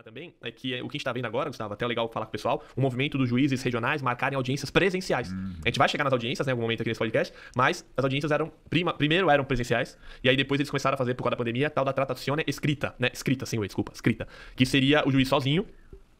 também é que o que a gente está vendo agora, Gustavo, até é legal falar com o pessoal, o movimento dos juízes regionais marcarem audiências presenciais. Uhum. A gente vai chegar nas audiências, né, em algum momento aqui nesse podcast, mas as audiências eram prima, primeiro eram presenciais, e aí depois eles começaram a fazer, por causa da pandemia, tal da tratazione escrita, né? Escrita, sem o desculpa, escrita. Que seria o juiz sozinho,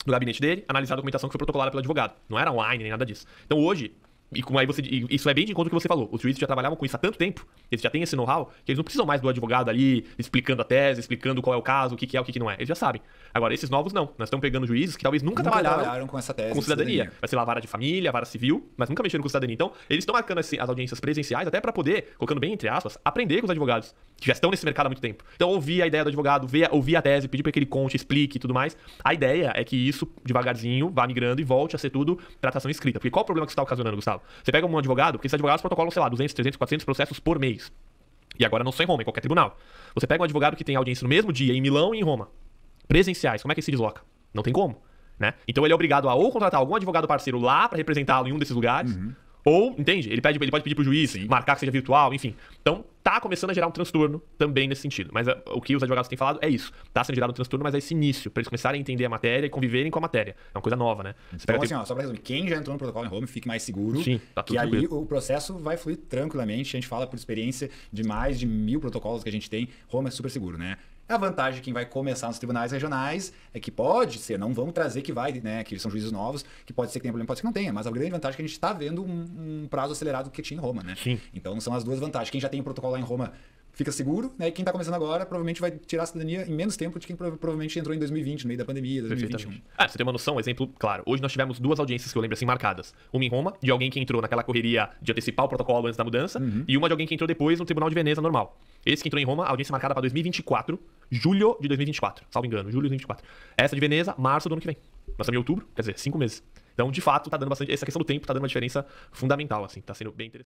no gabinete dele, analisar a documentação que foi protocolada pelo advogado. Não era online nem nada disso. Então hoje, e como aí você, isso é bem de encontro com o que você falou. Os juízes já trabalhavam com isso há tanto tempo eles já têm esse know-how, que eles não precisam mais do advogado ali explicando a tese, explicando qual é o caso, o que, é, o que, que não é. Eles já sabem. Agora, esses novos não. Nós estamos pegando juízes que talvez nunca, nunca trabalharam, trabalharam, com essa tese. Com cidadania. cidadania. Vai ser lá vara de família, vara civil, mas nunca mexeram com cidadania. Então, eles estão marcando assim, as audiências presenciais até para poder, colocando bem entre aspas, aprender com os advogados que já estão nesse mercado há muito tempo. Então, ouvir a ideia do advogado, ver, ouvir a tese, pedir para que ele conte, explique e tudo mais. A ideia é que isso, devagarzinho, vá migrando e volte a ser tudo tratação escrita. Porque qual o problema que você está ocasionando, Gustavo? Você pega um advogado, porque esses advogados protocolam, sei lá, 200, 300, 400 processos por mês. E agora não só em Roma, em qualquer tribunal. Você pega um advogado que tem audiência no mesmo dia, em Milão e em Roma, presenciais, como é que ele se desloca? Não tem como. Né? Então ele é obrigado a ou contratar algum advogado parceiro lá para representá-lo em um desses lugares, uhum. Ou, entende? Ele, pede, ele pode pedir pro juiz Sim. marcar que seja virtual, enfim. Então, tá começando a gerar um transtorno também nesse sentido. Mas a, eh, o que os advogados têm falado é isso. Tá sendo gerado um transtorno, mas é esse início, para eles começarem a entender a matéria e conviverem com a matéria. É uma coisa nova, né? Você então, assim, ó, só pra resumir, quem já entrou no protocolo em home, fique mais seguro. Sim, tá tudo ali o processo vai fluir tranquilamente. A gente fala por experiência de mais de mil protocolos que a gente tem. Home é super seguro, né? A vantagem quem vai começar nos tribunais regionais é que pode ser, não vamos trazer que vai, né, que são juízes novos, que pode ser que tenha problema, pode ser que não tenha, mas a grande vantagem é que a gente está vendo um, um prazo acelerado que tinha em Roma, né? Sim. Então são as duas vantagens. Quem já tem o protocolo lá em Roma fica seguro, né? E quem está começando agora provavelmente vai tirar a cidadania em menos tempo de quem provavelmente entrou em 2020, no meio da pandemia, 2021. Ah, você tem uma noção, um exemplo, claro. Hoje nós tivemos duas audiências que eu lembro assim marcadas. Uma em Roma, de alguém que entrou naquela correria de antecipar o protocolo antes da mudança, uhum. e uma de alguém que entrou depois no Tribunal de Veneza normal. Esse que entrou em Roma, audiência marcada para 2024, julho de 2024, salvo engano, julho de 2024. Essa de Veneza, março do ano que vem. Nós estamos em outubro, quer dizer, cinco meses. Então, de fato, tá dando bastante. Essa questão do tempo tá dando uma diferença fundamental, assim, tá sendo bem interessante.